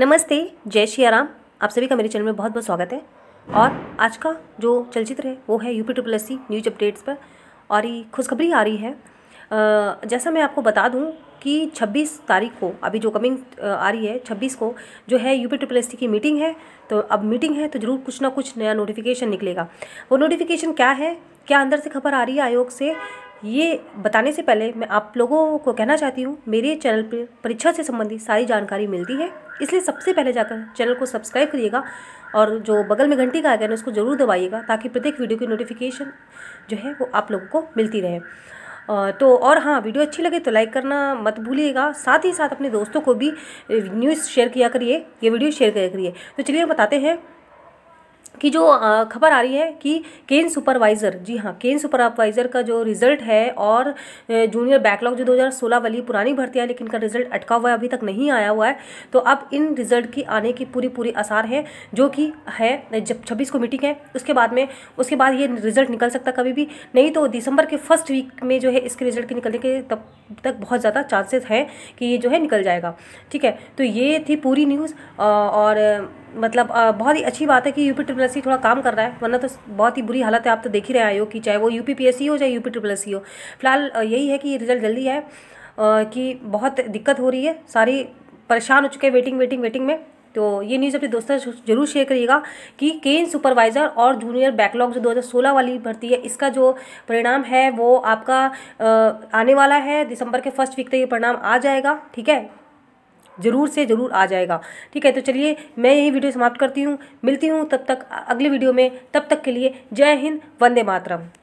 नमस्ते जय राम आप सभी का मेरे चैनल में बहुत बहुत स्वागत है और आज का जो चलचित्र है वो है UP triple S news updates पर और ये खुशखबरी आ रही है जैसा मैं आपको बता दूं कि 26 तारीख को अभी जो कमिंग आ रही है 26 को जो है यूपी ट्रिपल एस की मीटिंग है तो अब मीटिंग है तो ज़रूर कुछ ना कुछ नया नोटिफिकेशन निकलेगा वो नोटिफिकेशन क्या है क्या अंदर से खबर आ रही है आयोग से ये बताने से पहले मैं आप लोगों को कहना चाहती हूँ मेरे चैनल पर परीक्षा से संबंधित सारी जानकारी मिलती है इसलिए सबसे पहले जाकर चैनल को सब्सक्राइब करिएगा और जो बगल में घंटी का आइकन है उसको ज़रूर दबाइएगा ताकि प्रत्येक वीडियो की नोटिफिकेशन जो है वो आप लोगों को मिलती रहे तो और हाँ वीडियो अच्छी लगे तो लाइक करना मत भूलिएगा साथ ही साथ अपने दोस्तों को भी न्यूज़ शेयर किया करिए ये वीडियो शेयर किया करिए तो चलिए बताते हैं कि जो खबर आ रही है कि केन सुपरवाइज़र जी हाँ केन सुपरवाइज़र का जो रिज़ल्ट है और जूनियर बैकलॉग जो 2016 वाली पुरानी भर्ती है लेकिन इनका रिज़ल्ट अटका हुआ है अभी तक नहीं आया हुआ है तो अब इन रिज़ल्ट की आने की पूरी पूरी आसार है जो कि है जब छब्बीस को मीटिंग है उसके बाद में उसके बाद ये रिज़ल्ट निकल सकता कभी भी नहीं तो दिसंबर के फर्स्ट वीक में जो है इसके रिज़ल्ट के निकलने के तब तक बहुत ज़्यादा चांसेस हैं कि ये जो है निकल जाएगा ठीक है तो ये थी पूरी न्यूज़ और मतलब बहुत ही अच्छी बात है कि यूपी ट्रिपल एस थोड़ा काम कर रहा है वरना तो बहुत ही बुरी हालत है आप तो देख ही रहे हो कि चाहे वो यूपी पी हो चाहे यूपी ट्रिपल एस हो फिलहाल यही है कि रिजल्ट जल्दी है कि बहुत दिक्कत हो रही है सारी परेशान हो चुके हैं वेटिंग वेटिंग वेटिंग में तो ये न्यूज़ अपने दोस्तों से जरूर शेयर करिएगा कि केन सुपरवाइज़र और जूनियर बैकलॉग जो 2016 वाली भर्ती है इसका जो परिणाम है वो आपका आने वाला है दिसंबर के फर्स्ट वीक तक ये परिणाम आ जाएगा ठीक है ज़रूर से ज़रूर आ जाएगा ठीक है तो चलिए मैं यही वीडियो समाप्त करती हूँ मिलती हूँ तब तक अगले वीडियो में तब तक के लिए जय हिंद वंदे मातरम